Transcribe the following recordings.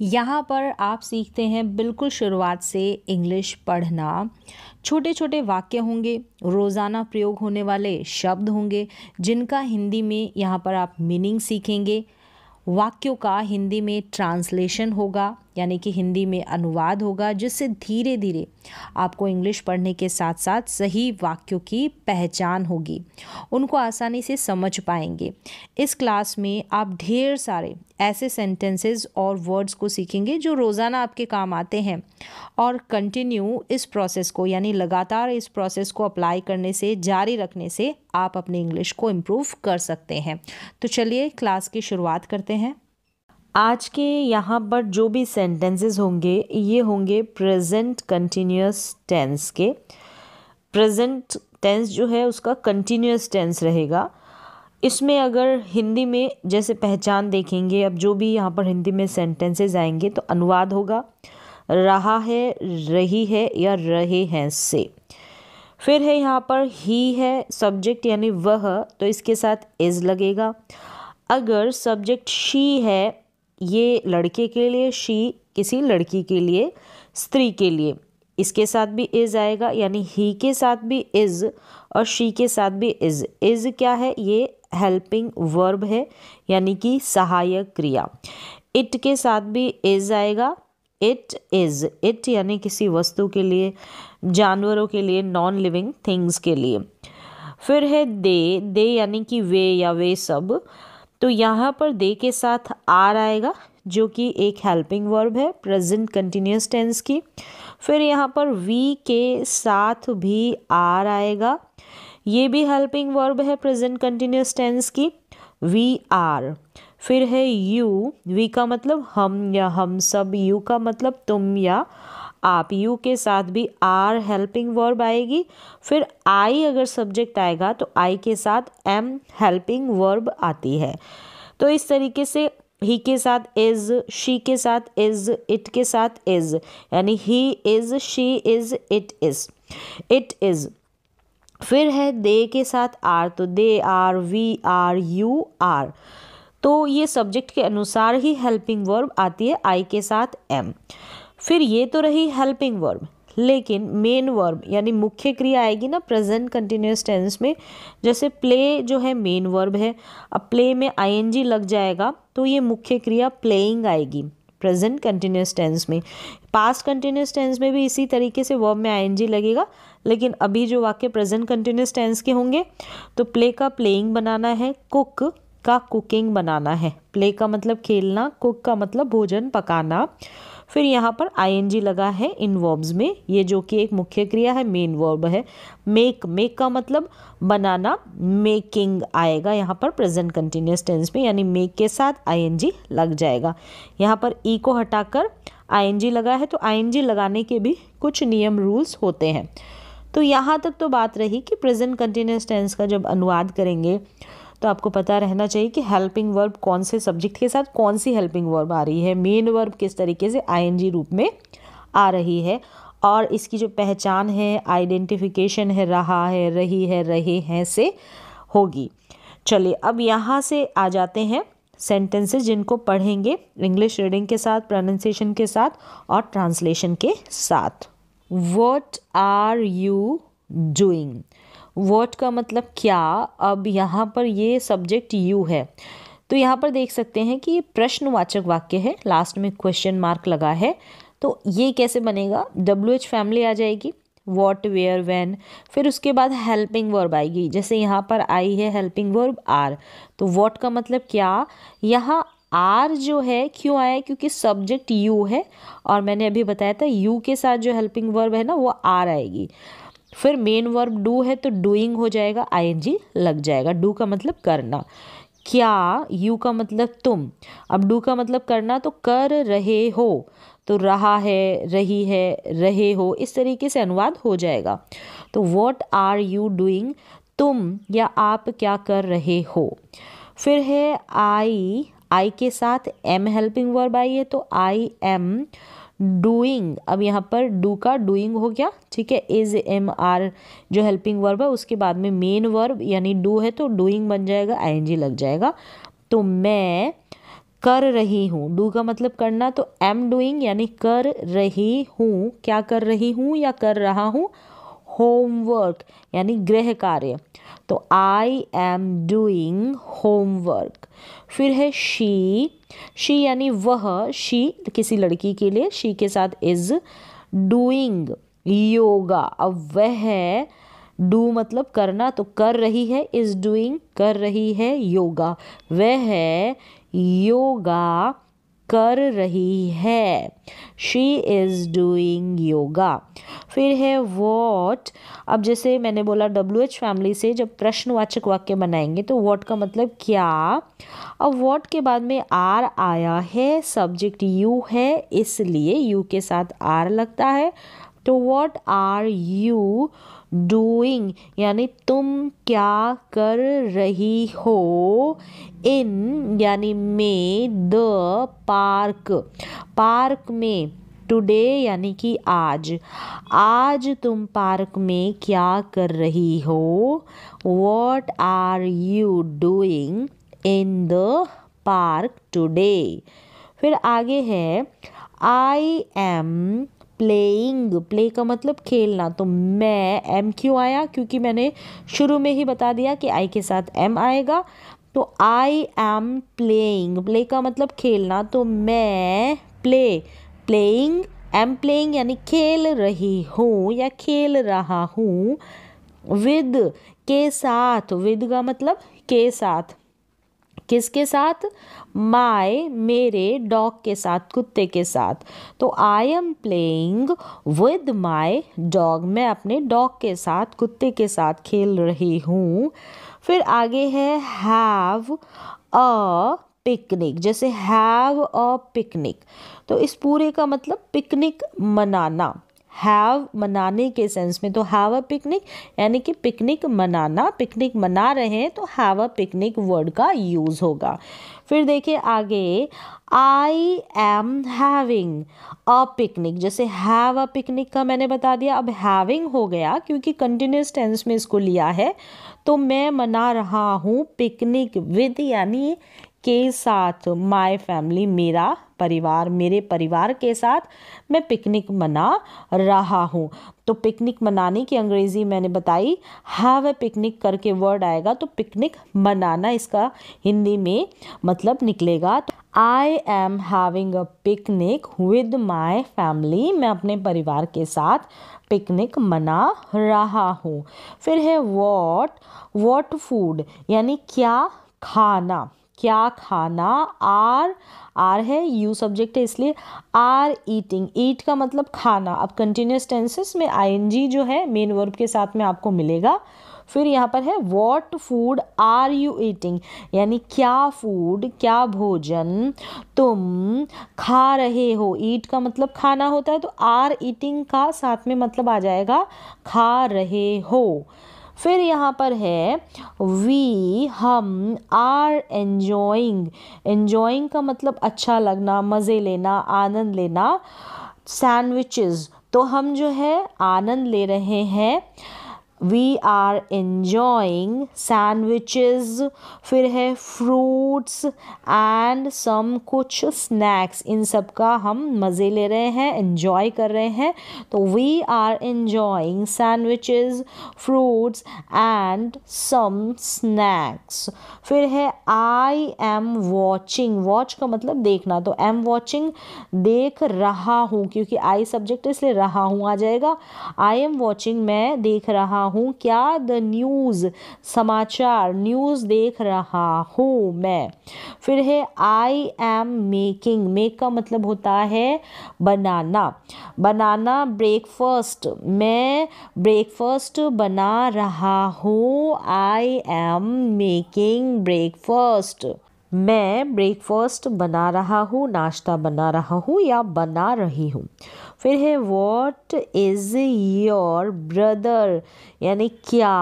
यहाँ पर आप सीखते हैं बिल्कुल शुरुआत से इंग्लिश पढ़ना छोटे छोटे वाक्य होंगे रोज़ाना प्रयोग होने वाले शब्द होंगे जिनका हिंदी में यहाँ पर आप मीनिंग सीखेंगे वाक्यों का हिंदी में ट्रांसलेशन होगा यानी कि हिंदी में अनुवाद होगा जिससे धीरे धीरे आपको इंग्लिश पढ़ने के साथ साथ सही वाक्यों की पहचान होगी उनको आसानी से समझ पाएंगे इस क्लास में आप ढेर सारे ऐसे सेंटेंसेस और वर्ड्स को सीखेंगे जो रोज़ाना आपके काम आते हैं और कंटिन्यू इस प्रोसेस को यानी लगातार इस प्रोसेस को अप्लाई करने से जारी रखने से आप अपने इंग्लिश को इम्प्रूव कर सकते हैं तो चलिए क्लास की शुरुआत करते हैं आज के यहाँ पर जो भी सेंटेंसेस होंगे ये होंगे प्रेजेंट कंटिन्यूस टेंस के प्रेजेंट टेंस जो है उसका कंटिन्यूस टेंस रहेगा इसमें अगर हिंदी में जैसे पहचान देखेंगे अब जो भी यहाँ पर हिंदी में सेंटेंसेस आएंगे तो अनुवाद होगा रहा है रही है या रहे हैं से फिर है यहाँ पर ही है सब्जेक्ट यानी वह तो इसके साथ इज़ लगेगा अगर सब्जेक्ट शी है ये लड़के के लिए शी किसी लड़की के लिए स्त्री के लिए इसके साथ भी इज़ आएगा यानी ही के साथ भी इज़ और शी के साथ भी इज़ इज़ क्या है ये हेल्पिंग वर्ब है यानी कि सहायक क्रिया इट के साथ भी इज़ आएगा इट इज़ इट यानी किसी वस्तु के लिए जानवरों के लिए नॉन लिविंग थिंग्स के लिए फिर है दे दे यानी कि वे या वे सब तो यहाँ पर दे के साथ आर आएगा जो कि एक हेल्पिंग वर्ब है प्रेजेंट कंटिन्यूस टेंस की फिर यहाँ पर वी के साथ भी आर आएगा ये भी हेल्पिंग वर्ब है प्रेजेंट कंटिन्यूस टेंस की वी आर फिर है यू वी का मतलब हम या हम सब यू का मतलब तुम या आप यू के साथ भी आर हेल्पिंग वर्ब आएगी फिर आई अगर सब्जेक्ट आएगा तो आई के साथ एम हेल्पिंग वर्ब आती है तो इस तरीके से ही के साथ इज शी के साथ इज इट के साथ इज यानी he is she is it is it is फिर है दे के साथ आर तो they are we are you are तो ये सब्जेक्ट के अनुसार ही हेल्पिंग वर्ब आती है आई के साथ एम फिर ये तो रही हेल्पिंग वर्ब लेकिन मेन वर्ब यानी मुख्य क्रिया आएगी ना प्रेजेंट कंटिन्यूस टेंस में जैसे प्ले जो है मेन वर्ब है अब प्ले में आईएनजी लग जाएगा तो ये मुख्य क्रिया प्लेइंग आएगी प्रेजेंट कंटिन्यूस टेंस में पास्ट कंटिन्यूस टेंस में भी इसी तरीके से वर्ब में आईएनजी लगेगा लेकिन अभी जो वाक्य प्रेजेंट कंटिन्यूस टेंस के होंगे तो प्ले का प्लेइंग बनाना है कुक का कुकिंग बनाना है प्ले का मतलब खेलना कुक का मतलब भोजन पकाना फिर यहाँ पर आईएनजी लगा है इन वर्ब्स में ये जो कि एक मुख्य क्रिया है मेन वर्ब है मेक मेक का मतलब बनाना मेकिंग आएगा यहाँ पर प्रेजेंट कंटिन्यूस टेंस में यानी मेक के साथ आईएनजी लग जाएगा यहाँ पर ई e को हटाकर आईएनजी लगा है तो आईएनजी लगाने के भी कुछ नियम रूल्स होते हैं तो यहाँ तक तो बात रही कि प्रेजेंट कंटिन्यूस टेंस का जब अनुवाद करेंगे तो आपको पता रहना चाहिए कि हेल्पिंग वर्ब कौन से सब्जेक्ट के साथ कौन सी हेल्पिंग वर्ब आ रही है मेन वर्ब किस तरीके से आईएनजी रूप में आ रही है और इसकी जो पहचान है आइडेंटिफिकेशन है रहा है रही है रहे हैं से होगी चलिए अब यहाँ से आ जाते हैं सेंटेंसेस जिनको पढ़ेंगे इंग्लिश रीडिंग के साथ प्रोनंसिएशन के साथ और ट्रांसलेशन के साथ what are you doing word का मतलब क्या अब यहाँ पर ये सब्जेक्ट यू है तो यहाँ पर देख सकते हैं कि ये प्रश्नवाचक वाक्य है लास्ट में क्वेश्चन मार्क लगा है तो ये कैसे बनेगा डब्ल्यू एच फैमिली आ जाएगी वॉट वेयर वैन फिर उसके बाद हेल्पिंग वर्ब आएगी जैसे यहाँ पर आई है हेल्पिंग वर्ब आर तो वॉट का मतलब क्या यहाँ आर जो है क्यों आया क्योंकि सब्जेक्ट यू है और मैंने अभी बताया था यू के साथ जो हेल्पिंग वर्ब है ना वो आर आएगी फिर मेन वर्ब डू है तो डूइंग हो जाएगा आई लग जाएगा डू का मतलब करना क्या यू का मतलब तुम अब डू का मतलब करना तो कर रहे हो तो रहा है रही है रहे हो इस तरीके से अनुवाद हो जाएगा तो वॉट आर यू डूइंग तुम या आप क्या कर रहे हो फिर है आई आई के साथ एम हेल्पिंग वर्ब आई है तो आई एम डूइंग अब यहाँ पर डू का डूइंग हो गया ठीक है इज एम आर जो हेल्पिंग वर्ब है उसके बाद में मेन वर्ब यानी डू है तो डूइंग बन जाएगा आई लग जाएगा तो मैं कर रही हूँ डू का मतलब करना तो एम डूइंग यानी कर रही हूँ क्या कर रही हूँ या कर रहा हूँ होमवर्क यानी गृह कार्य तो आई एम डूइंग होमवर्क फिर है शी शी यानी वह शी किसी लड़की के लिए शी के साथ इज़ डूइंग योगा अब वह है डू मतलब करना तो कर रही है इज़ डूइंग कर रही है योगा वह है योगा कर रही है शी इज़ डूइंग योगा फिर है वॉट अब जैसे मैंने बोला डब्ल्यू एच फैमिली से जब प्रश्नवाचक वाक्य बनाएंगे तो वॉट का मतलब क्या अब वॉट के बाद में आर आया है सब्जेक्ट यू है इसलिए यू के साथ आर लगता है तो वॉट आर यू डूइंग यानी तुम क्या कर रही हो इन यानी में द पार्क पार्क में टुडे यानी कि आज आज तुम पार्क में क्या कर रही हो what are you doing in the park today फिर आगे है आई एम प्लेइंग प्ले का मतलब खेलना तो मैं एम क्यों आया क्योंकि मैंने शुरू में ही बता दिया कि आई के साथ एम आएगा तो आई एम प्लेइंग प्ले का मतलब खेलना तो मैं प्ले प्लेइंग एम प्लेइंग यानी खेल रही हूँ या खेल रहा हूँ विद के साथ विद का मतलब के साथ किसके साथ माय मेरे डॉग के साथ कुत्ते के साथ तो I am playing with my dog मैं अपने डॉग के साथ कुत्ते के साथ खेल रही हूँ फिर आगे है हैव अ पिकनिक जैसे हैव अ पिकनिक तो इस पूरे का मतलब पिकनिक मनाना हैव मनाने के सेंस में तो हैव अ पिकनिक यानी कि पिकनिक मनाना पिकनिक मना रहे हैं तो हैव अ पिकनिक वर्ड का यूज़ होगा फिर देखिए आगे I am having a picnic जैसे हैव अ पिकनिक का मैंने बता दिया अब हैविंग हो गया क्योंकि कंटिन्यूस टेंस में इसको लिया है तो मैं मना रहा हूँ पिकनिक विद यानी के साथ माई फैमिली मेरा परिवार मेरे परिवार के साथ मैं पिकनिक मना रहा हूँ तो पिकनिक मनाने की अंग्रेज़ी मैंने बताई हैव ए पिकनिक करके वर्ड आएगा तो पिकनिक मनाना इसका हिंदी में मतलब निकलेगा तो I am having a picnic with my family मैं अपने परिवार के साथ पिकनिक मना रहा हूँ फिर है वॉट वॉट फूड यानी क्या खाना क्या खाना आर आर है यू सब्जेक्ट है इसलिए आर ईटिंग ईट का मतलब खाना अब कंटिन्यूस टेंसेस में आई जो है मेन वर्ब के साथ में आपको मिलेगा फिर यहाँ पर है what food are you eating यानी क्या फूड क्या भोजन तुम खा रहे हो ईट का मतलब खाना होता है तो आर ईटिंग का साथ में मतलब आ जाएगा खा रहे हो फिर यहाँ पर है वी हम आर एन्जॉइंग एन्जॉइंग का मतलब अच्छा लगना मज़े लेना आनंद लेना सैंडविचेस तो हम जो है आनंद ले रहे हैं वी आर enjoying sandwiches फिर है फ्रूट्स एंड सम कुछ स्नैक्स इन सब का हम मज़े ले रहे हैं enjoy कर रहे हैं तो we are enjoying sandwiches fruits and some snacks फिर है आई एम वॉचिंग वॉच का मतलब देखना तो एम वॉचिंग देख रहा हूँ क्योंकि आई सब्जेक्ट इसलिए रहा हूँ आ जाएगा आई एम वॉचिंग मैं देख रहा हूँ क्या द न्यूज़ समाचार न्यूज़ देख रहा हूँ मैं फिर है आई एम मेकिंग मेक का मतलब होता है बनाना बनाना ब्रेकफास्ट मैं ब्रेकफास्ट बना रहा हूँ आई एम मेकिंग ब्रेकफास्ट मैं ब्रेकफास्ट बना रहा हूँ नाश्ता बना रहा हूँ या बना रही हूँ फिर है वॉट इज़ योर ब्रदर यानी क्या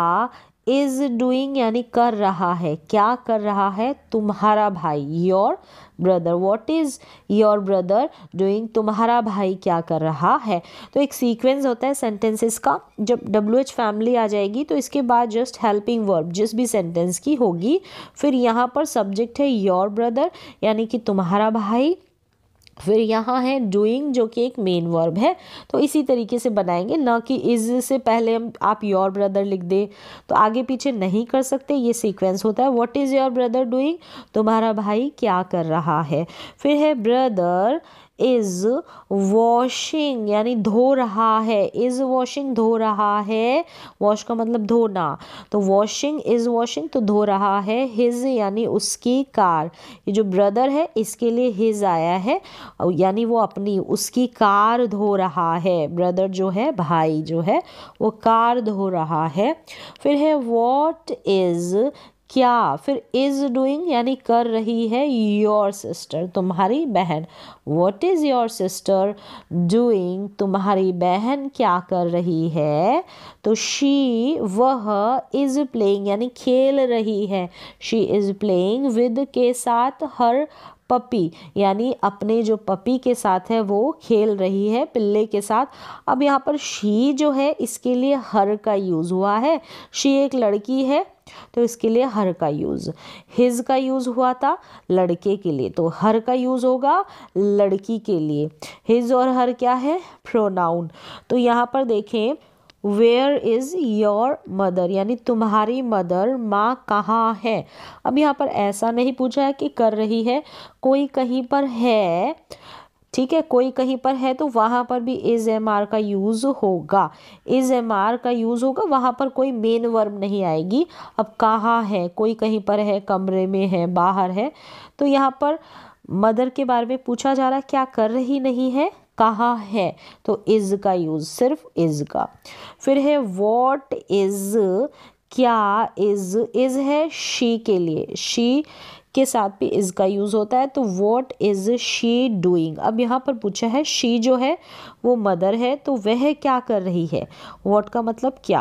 इज़ डूइंग यानी कर रहा है क्या कर रहा है तुम्हारा भाई your brother what is your brother doing तुम्हारा भाई क्या कर रहा है तो एक सीक्वेंस होता है सेंटेंसेस का जब डब्ल्यू एच फैमिली आ जाएगी तो इसके बाद जस्ट हेल्पिंग वर्ब जिस भी सेंटेंस की होगी फिर यहाँ पर सब्जेक्ट है योर ब्रदर यानी कि तुम्हारा भाई फिर यहाँ है डूइंग जो कि एक मेन वर्ब है तो इसी तरीके से बनाएंगे ना कि इज़ से पहले आप योर ब्रदर लिख दें तो आगे पीछे नहीं कर सकते ये सीक्वेंस होता है what is your brother doing तुम्हारा भाई क्या कर रहा है फिर है ब्रदर इज वॉशिंग यानी धो रहा है इज वॉशिंग धो रहा है वॉश का मतलब धोना तो वॉशिंग इज वॉशिंग तो धो रहा है हिज यानी उसकी कार ये जो ब्रदर है इसके लिए हिज आया है यानी वो अपनी उसकी कार धो रहा है ब्रदर जो है भाई जो है वो कार धो रहा है फिर है वॉट इज़ क्या फिर इज़ डूइंग यानी कर रही है योर सिस्टर तुम्हारी बहन what is your sister doing तुम्हारी बहन क्या कर रही है तो शी वह इज़ प्लेइंग यानी खेल रही है शी इज़ प्लेइंग विद के साथ हर पपी यानी अपने जो पपी के साथ है वो खेल रही है पिल्ले के साथ अब यहाँ पर शी जो है इसके लिए हर का यूज़ हुआ है शी एक लड़की है तो इसके लिए हर का यूज़ हिज का यूज़ हुआ था लड़के के लिए तो हर का यूज़ होगा लड़की के लिए हिज और हर क्या है प्रोनाउन तो यहाँ पर देखें वेयर इज़ योर मदर यानी तुम्हारी मदर माँ कहाँ है अब यहाँ पर ऐसा नहीं पूछा है कि कर रही है कोई कहीं पर है ठीक है कोई कहीं पर है तो वहाँ पर भी इज एम आर का यूज़ होगा इज एम आर का यूज़ होगा वहाँ पर कोई मेन वर्ब नहीं आएगी अब कहाँ है कोई कहीं पर है कमरे में है बाहर है तो यहाँ पर मदर के बारे में पूछा जा रहा है क्या कर रही नहीं है कहा है तो इज़ का यूज़ सिर्फ इज़ का फिर है वॉट इज़ क्या इज़ इज़ है शी के लिए शी के साथ भी इज़ का यूज़ होता है तो वॉट इज़ शी डूइंग अब यहाँ पर पूछा है शी जो है वो मदर है तो वह क्या कर रही है वॉट का मतलब क्या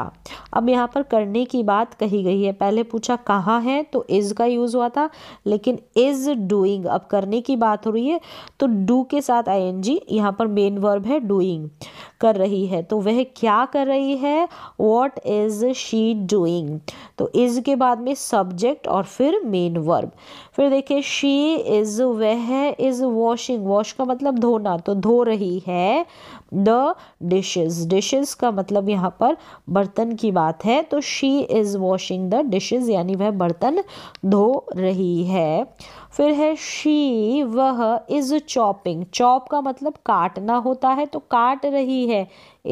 अब यहाँ पर करने की बात कही गई है पहले पूछा कहाँ है तो इज़ का यूज़ हुआ था लेकिन इज़ डूइंग अब करने की बात हो रही है तो डू के साथ आई एन जी यहाँ पर मेन वर्ब है डूइंग कर रही है तो वह क्या कर रही है वॉट इज़ शी डूइंग तो इज़ के बाद में सब्जेक्ट और फिर मेन वर्ब फिर देखिए शी इज़ वह इज़ वॉशिंग वॉश का मतलब धोना तो धो रही है द डिशेस डिशेस का मतलब यहाँ पर बर्तन की बात है तो she is washing the dishes यानी वह बर्तन धो रही है फिर है शी वह इज़ चॉपिंग चॉप का मतलब काटना होता है तो काट रही है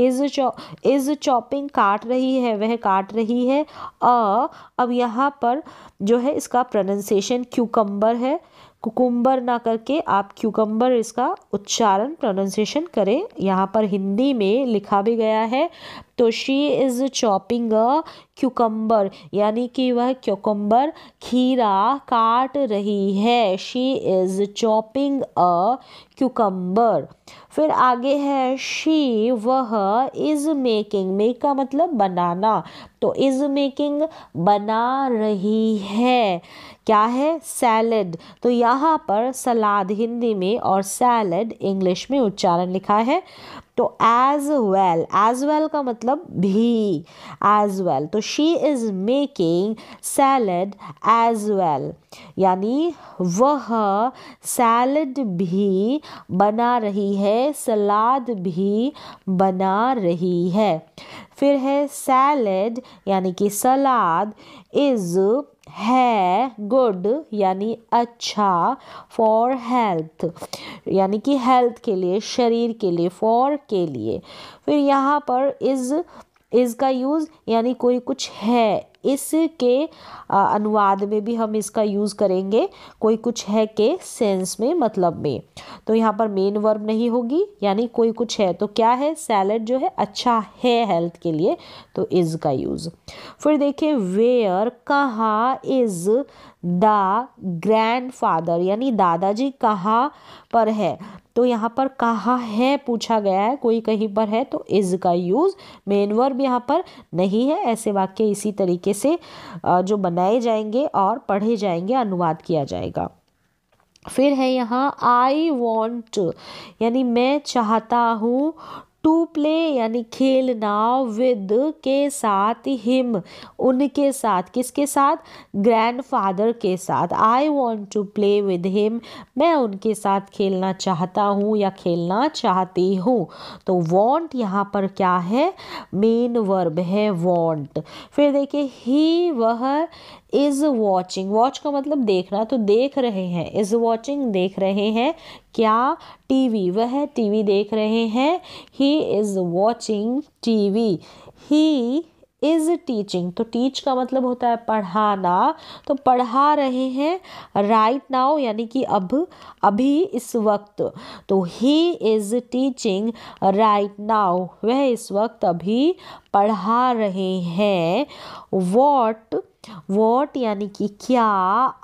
इज़ चॉ इज़ चॉपिंग काट रही है वह काट रही है अ अब यहाँ पर जो है इसका प्रोनंसिएशन क्यूकम्बर है कुकुम्बर ना करके आप क्यूकम्बर इसका उच्चारण प्रोनंसिएशन करें यहाँ पर हिंदी में लिखा भी गया है तो she is chopping a cucumber यानी कि वह क्यूकम्बर खीरा काट रही है she is chopping a cucumber फिर आगे है शी वह इज़ मेकिंग मेक का मतलब बनाना तो इज़ मेकिंग बना रही है क्या है सैलड तो यहाँ पर सलाद हिंदी में और सैलड इंग्लिश में उच्चारण लिखा है तो एज वेल एज वेल का मतलब भी एज वेल well. तो she is making salad as well यानी वह सैलड भी बना रही है सलाद भी बना रही है फिर है सैलड यानी कि सलाद इज़ है गुड यानी अच्छा फॉर हेल्थ यानी कि हेल्थ के लिए शरीर के लिए फॉर के लिए फिर यहाँ पर इज़ इज़ का यूज़ यानी कोई कुछ है इसके अनुवाद में भी हम इसका यूज़ करेंगे कोई कुछ है के सेंस में मतलब में तो यहाँ पर मेन वर्ब नहीं होगी यानी कोई कुछ है तो क्या है सैलड जो है अच्छा है हेल्थ के लिए तो इज़ का यूज़ फिर देखिए वेयर कहाँ इज़ द ग्रैंडफादर यानी दादाजी कहाँ पर है तो यहाँ पर कहाँ है पूछा गया है कोई कहीं पर है तो इज़ का यूज़ मेन वर्ब यहाँ पर नहीं है ऐसे वाक्य इसी तरीके से जो बनाए जाएंगे और पढ़े जाएंगे अनुवाद किया जाएगा फिर है यहाँ आई वॉन्ट यानी मैं चाहता हूँ टू प्ले यानी खेलना विद के साथ हिम उनके साथ किसके साथ ग्रैंडफादर के साथ I want to play with him मैं उनके साथ खेलना चाहता हूँ या खेलना चाहती हूँ तो वॉन्ट यहाँ पर क्या है मेन वर्ब है वॉन्ट फिर देखिए ही वह इज़ वॉचिंग वॉच का मतलब देखना तो देख रहे हैं इज़ वॉचिंग देख रहे हैं क्या टी वी वह टी वी देख रहे हैं he is watching T V he is teaching तो टीच का मतलब होता है पढ़ाना तो पढ़ा रहे हैं राइट नाउ यानी कि अब अभी इस वक्त तो he is teaching right now वह इस वक्त अभी पढ़ा रहे हैं वॉट वॉट यानी कि क्या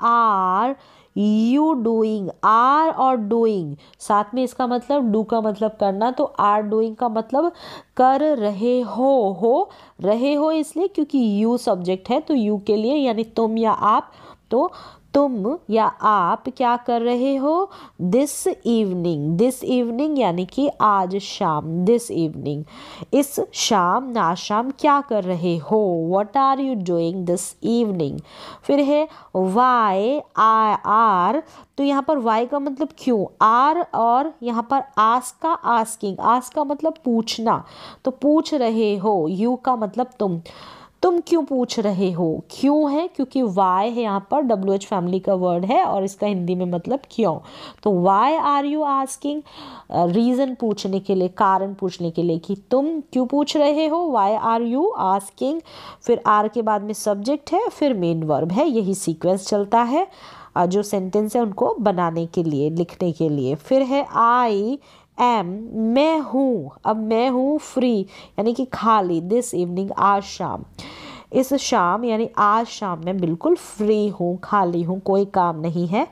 आर यू डूइंग आर और डूइंग साथ में इसका मतलब डू का मतलब करना तो आर डूइंग का मतलब कर रहे हो हो रहे हो इसलिए क्योंकि यू सब्जेक्ट है तो यू के लिए यानी तुम या आप तो तुम या आप क्या कर रहे हो दिस इवनिंग दिस इवनिंग यानी कि आज शाम दिस इवनिंग इस शाम ना शाम क्या कर रहे हो what are you doing this evening फिर है वाई आई आर तो यहाँ पर वाई का मतलब क्यों आर और यहाँ पर आस का आस्किंग आस का मतलब पूछना तो पूछ रहे हो यू का मतलब तुम तुम क्यों पूछ रहे हो क्यों है क्योंकि वाई है यहाँ पर डब्ल्यू एच फैमिली का वर्ड है और इसका हिंदी में मतलब क्यों तो why are you asking reason पूछने के लिए कारण पूछने के लिए कि तुम क्यों पूछ रहे हो वाई आर यू आस्किंग फिर आर के बाद में सब्जेक्ट है फिर मेन वर्ब है यही सीक्वेंस चलता है जो सेंटेंस है उनको बनाने के लिए लिखने के लिए फिर है आई एम मैं हूँ अब मैं हूँ फ्री यानी कि खाली दिस इवनिंग आज शाम इस शाम यानी आज शाम मैं बिल्कुल फ्री हूँ खाली हूँ कोई काम नहीं है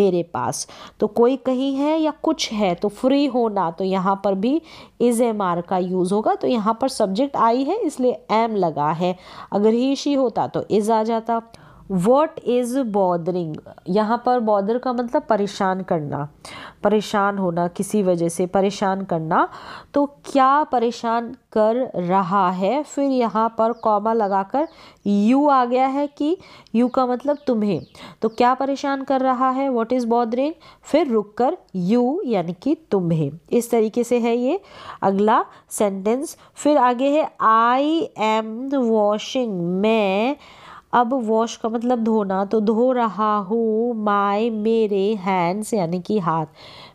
मेरे पास तो कोई कहीं है या कुछ है तो फ्री होना तो यहाँ पर भी इज एम आर का यूज़ होगा तो यहाँ पर सब्जेक्ट आई है इसलिए एम लगा है अगर ही शी होता तो इज़ आ जाता वॉट इज़ बॉदरिंग यहाँ पर बॉदर का मतलब परेशान करना परेशान होना किसी वजह से परेशान करना तो क्या परेशान कर रहा है फिर यहाँ पर कॉमा लगाकर यू आ गया है कि यू का मतलब तुम्हें तो क्या परेशान कर रहा है वॉट इज़ बॉदरिंग फिर रुक कर यू यानी कि तुम्हें इस तरीके से है ये अगला सेंटेंस फिर आगे है आई एम वॉशिंग मैं अब वॉश का मतलब धोना तो धो रहा हूँ माय मेरे हैंड्स यानी कि हाथ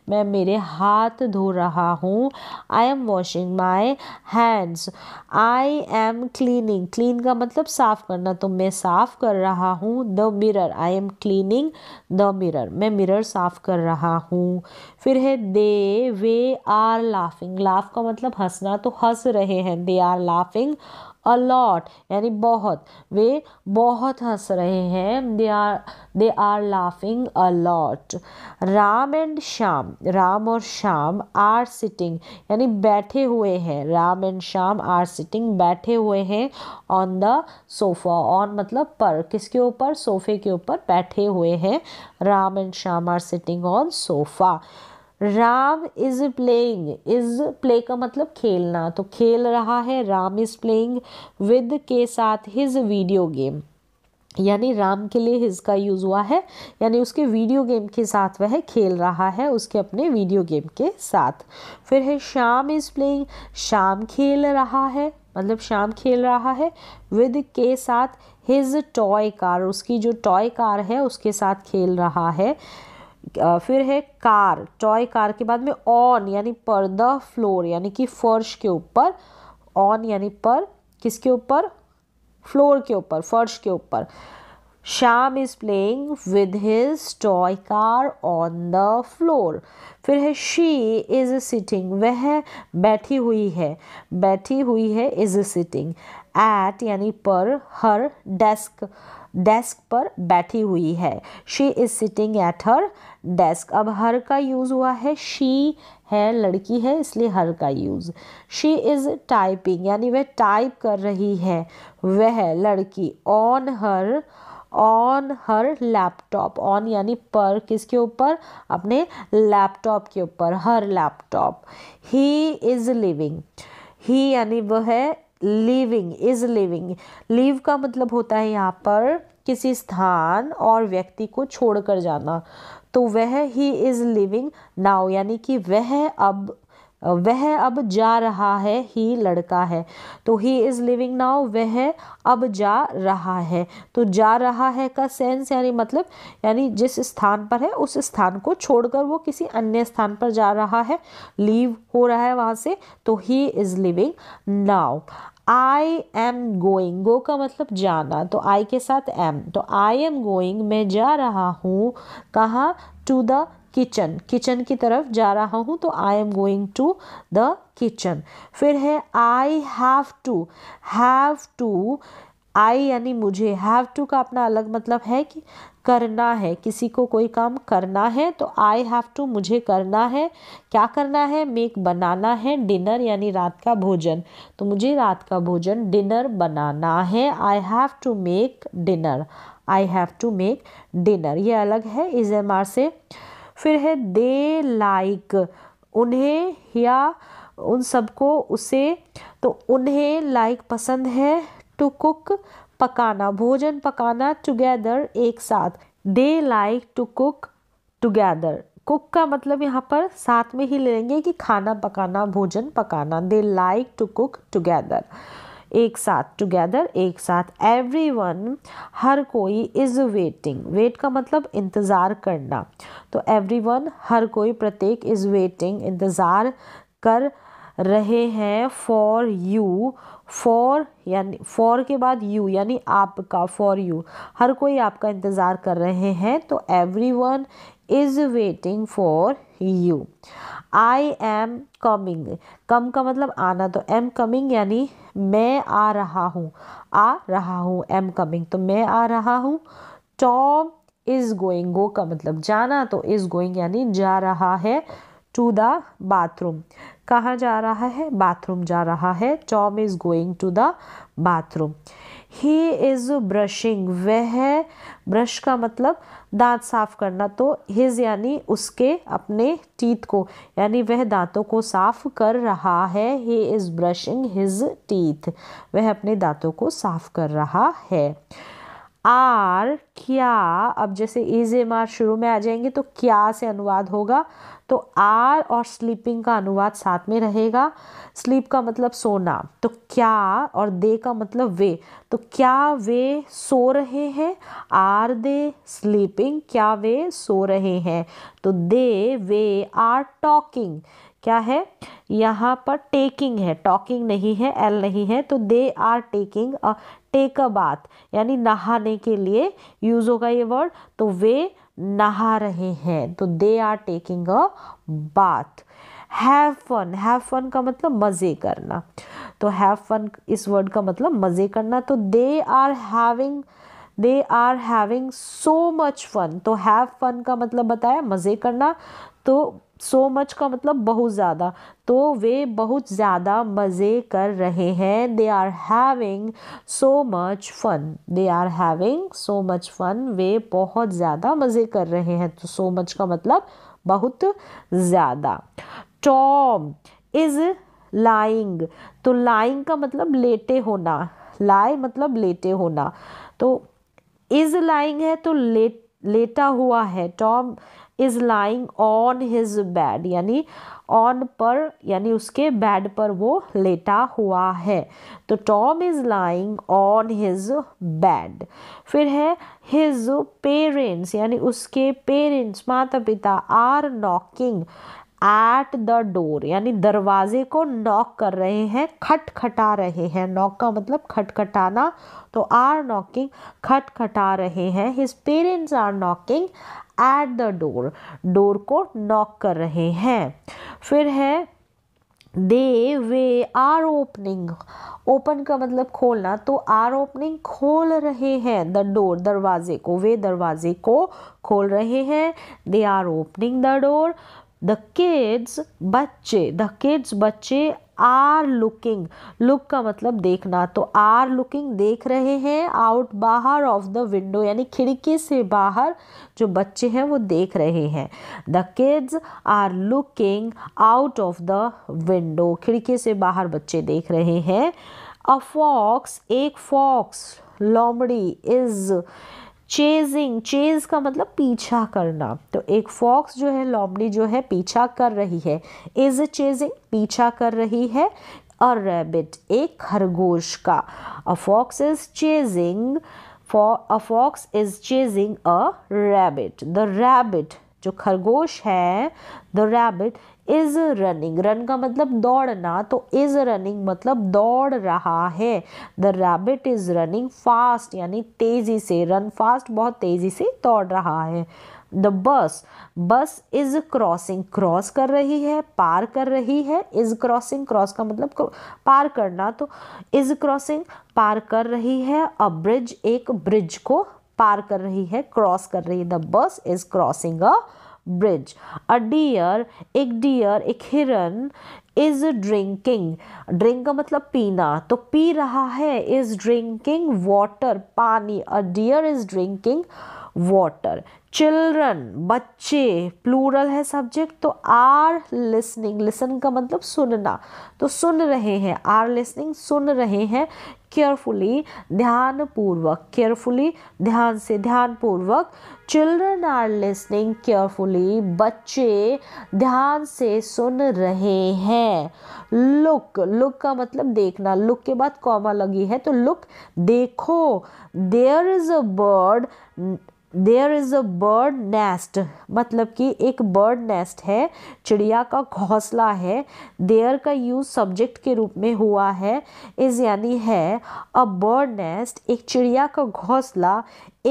मैं मेरे हाथ धो रहा हूँ I am washing my hands I am cleaning clean का मतलब साफ़ करना तो मैं साफ़ कर रहा हूँ the mirror I am cleaning the mirror मैं मिरर साफ़ कर रहा हूँ फिर है दे वे आर लाफिंग लाफ का मतलब हंसना तो हंस रहे हैं दे आर लाफिंग अलॉट यानी बहुत वे बहुत हंस रहे हैं they are they are laughing a lot Ram and Shyam Ram और श्याम आर सिटिंग यानी बैठे हुए हैं Ram and Shyam are sitting बैठे हुए हैं ऑन द सोफ़ा ऑन मतलब पर किसके ऊपर सोफ़े के ऊपर बैठे हुए हैं Ram and Shyam are sitting on sofa Ram is playing is play का मतलब खेलना तो खेल रहा है राम इज प्लेइंग विद के साथ हिज वीडियो गेम यानी राम के लिए हिज का यूज़ हुआ है यानी उसके वीडियो गेम के साथ वह खेल रहा है उसके अपने वीडियो गेम के साथ फिर है शाम इज़ प्लेइंग शाम खेल रहा है मतलब शाम खेल रहा है विद के साथ हिज टॉय कार उसकी जो टॉय कार है उसके साथ खेल रहा है फिर है कार टॉय कार के बाद में ऑन यानी पर द फ्लोर यानी कि फर्श के ऊपर ऑन यानी पर किसके ऊपर फ्लोर के ऊपर फर्श के ऊपर Shyam is playing with his toy car on the floor फिर है शी इज सिटिंग वह बैठी हुई है बैठी हुई है इज सिटिंग एट यानी पर हर डेस्क डेस्क पर बैठी हुई है she is sitting at her desk अब हर का यूज़ हुआ है शी है लड़की है इसलिए हर का यूज़ शी इज़ टाइपिंग यानी वह टाइप कर रही है वह लड़की on her on her laptop on यानी पर किसके ऊपर अपने लैपटॉप के ऊपर her laptop he is living he यानी वह लिविंग इज़ लिविंग लीव का मतलब होता है यहाँ पर किसी स्थान और व्यक्ति को छोड़कर जाना तो वह ही इज़ लिविंग नाउ यानी कि वह अब वह अब जा रहा है ही लड़का है तो ही इज़ लिविंग नाउ वह अब जा रहा है तो जा रहा है का सेंस यानी मतलब यानी जिस स्थान पर है उस स्थान को छोड़कर वो किसी अन्य स्थान पर जा रहा है लीव हो रहा है वहाँ से तो he is living now I am going go का मतलब जाना तो आई के साथ एम तो आई एम गोइंग मैं जा रहा हूँ कहाँ टू द किचन किचन की तरफ जा रहा हूँ तो I am going to the kitchen फिर है I have to have to I यानी मुझे हैव टू का अपना अलग मतलब है कि करना है किसी को कोई काम करना है तो आई हैव टू मुझे करना है क्या करना है मेक बनाना है डिनर यानी रात का भोजन तो मुझे रात का भोजन डिनर बनाना है I have to make dinner I have to make dinner ये अलग है इज एम आर से फिर है दे लाइक like, उन्हें या उन सबको उसे तो उन्हें लाइक like पसंद है टू कुक पकाना भोजन पकाना टुगेदर एक साथ they like to cook together cook का मतलब यहाँ पर साथ में ही ले लेंगे कि खाना पकाना भोजन पकाना they like to cook together एक साथ टुगेदर एक साथ एवरी वन हर कोई इज़ वेटिंग वेट का मतलब इंतज़ार करना तो एवरी वन हर कोई प्रत्येक इज़ वेटिंग इंतज़ार कर रहे हैं फॉर यू फॉर यानी फॉर के बाद यू यानी आपका फॉर यू हर कोई आपका इंतज़ार कर रहे हैं तो everyone is waiting for you I am coming come का मतलब आना तो एम कमिंग यानी मैं आ रहा हूँ आ रहा हूँ एम कमिंग तो मैं आ रहा हूँ टॉम इज़ गोइंग गो का मतलब जाना तो इज़ गोइंग यानी जा रहा है टू द बाथरूम कहाँ जा रहा है बाथरूम जा रहा है Tom is going to the bathroom he is brushing वह ब्रश का मतलब दांत साफ़ करना तो हिज यानी उसके अपने टीथ को यानी वह दांतों को साफ़ कर रहा है he is brushing his teeth वह अपने दांतों को साफ़ कर रहा है आर क्या अब जैसे इज एम आर शुरू में आ जाएंगे तो क्या से अनुवाद होगा तो आर और स्लीपिंग का अनुवाद साथ में रहेगा स्लीप का मतलब सोना तो क्या और दे का मतलब वे तो क्या वे सो रहे हैं आर दे स्लीपिंग क्या वे सो रहे हैं तो दे वे आर टॉकिंग क्या है यहाँ पर टेकिंग है टॉकिंग नहीं है एल नहीं है तो they are taking a take a bath यानी नहाने के लिए यूज़ होगा ये वर्ड तो वे नहा रहे हैं तो they are taking a bath have fun have fun का मतलब मज़े करना तो हैव फन इस वर्ड का मतलब मज़े करना तो they are having they are having so much fun तो हैव फन का मतलब बताया मज़े करना तो सो so मच का मतलब बहुत ज़्यादा तो वे बहुत ज़्यादा मज़े कर रहे हैं they are having so much fun they are having so much fun वे बहुत ज़्यादा मज़े कर रहे हैं तो सो मच का मतलब बहुत ज़्यादा टॉम इज़ लाइंग तो लाइंग का मतलब लेटे होना लाए मतलब लेटे होना तो इज़ लाइंग है तो लेट लेटा हुआ है Tom is lying on his bed यानी ऑन पर यानी उसके बेड पर वो लेटा हुआ है तो Tom is lying on his bed फिर है हिज पेरेंट्स यानी उसके पेरेंट्स माता पिता are knocking at the door यानी दरवाजे को नॉक कर रहे हैं खटखटा रहे हैं नॉक का मतलब खटखटाना तो आर नॉकिंग खटखटा रहे हैं his parents are knocking at the door door को नॉक कर रहे हैं फिर है दे वे आर ओपनिंग ओपन का मतलब खोलना तो आर ओपनिंग खोल रहे हैं द डोर दरवाजे को वे दरवाजे को खोल रहे हैं they are opening the door the kids बच्चे द किड्स बच्चे आर लुकिंग लुक का मतलब देखना तो आर लुकिंग देख रहे हैं आउट बाहर ऑफ द विंडो यानी खिड़की से बाहर जो बच्चे हैं वो देख रहे हैं the kids are looking out of the window खिड़की से बाहर बच्चे देख रहे हैं अ फॉक्स एक फॉक्स लोमड़ी इज़ चेजिंग चेज का मतलब पीछा करना तो एक फॉक्स जो है लॉमड़ी जो है पीछा कर रही है इज चेजिंग पीछा कर रही है अ रैबिट एक खरगोश का a fox is chasing a fox is chasing a rabbit the rabbit जो खरगोश है the rabbit is running run का मतलब दौड़ना तो इज रनिंग मतलब दौड़ रहा है the rabbit is running fast यानी तेज़ी से रन फास्ट बहुत तेज़ी से दौड़ रहा है द बस बस इज क्रॉसिंग क्रॉस कर रही है पार कर रही है इज क्रॉसिंग क्रॉस का मतलब पार करना तो इज क्रॉसिंग पार कर रही है अ ब्रिज एक ब्रिज को पार कर रही है क्रॉस कर रही है the bus is crossing a bridge a deer एक डियर एक हिरन इज ड्रिंकिंग ड्रिंक का मतलब पीना तो पी रहा है इज ड्रिंकिंग वाटर पानी a deer is drinking water children बच्चे प्लूरल है सब्जेक्ट तो आर लिसनिंग लिसन का मतलब सुनना तो सुन रहे हैं आर लिसनिंग सुन रहे हैं केयरफुली ध्यानपूर्वक केयरफुली ध्यान से ध्यानपूर्वक चिल्ड्रन आर लिसनिंग केयरफुली बच्चे ध्यान से सुन रहे हैं लुक लुक का मतलब देखना लुक के बाद कॉमा लगी है तो लुक देखो there is a bird there is a bird nest मतलब कि एक बर्ड नेस्ट है चिड़िया का घोंसला है देयर का यूज़ सब्जेक्ट के रूप में हुआ है इज़ यानी है अ बर्ड नेस्ट एक चिड़िया का घोंसला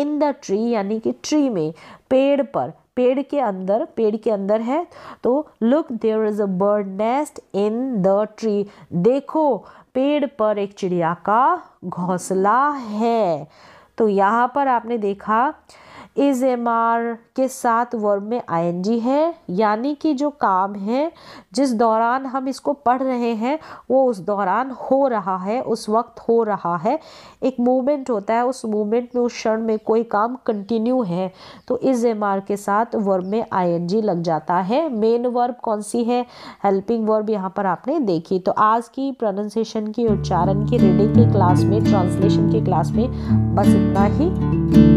इन द ट्री यानी कि ट्री में पेड़ पर पेड़ के अंदर पेड़ के अंदर है तो look there is a bird nest in the tree देखो पेड़ पर एक चिड़िया का घोंसला है तो यहाँ पर आपने देखा इज एम आर के साथ वर्ब में आई है यानी कि जो काम है जिस दौरान हम इसको पढ़ रहे हैं वो उस दौरान हो रहा है उस वक्त हो रहा है एक मूवमेंट होता है उस मूवमेंट में उस क्षण में कोई काम कंटिन्यू है तो इज एम आर के साथ वर्ब में आई लग जाता है मेन वर्ब कौन सी है हेल्पिंग वर्ब यहाँ पर आपने देखी तो आज की प्रोनाउंसिएशन की उच्चारण की रीडिंग की क्लास में ट्रांसलेशन की क्लास में बस इतना ही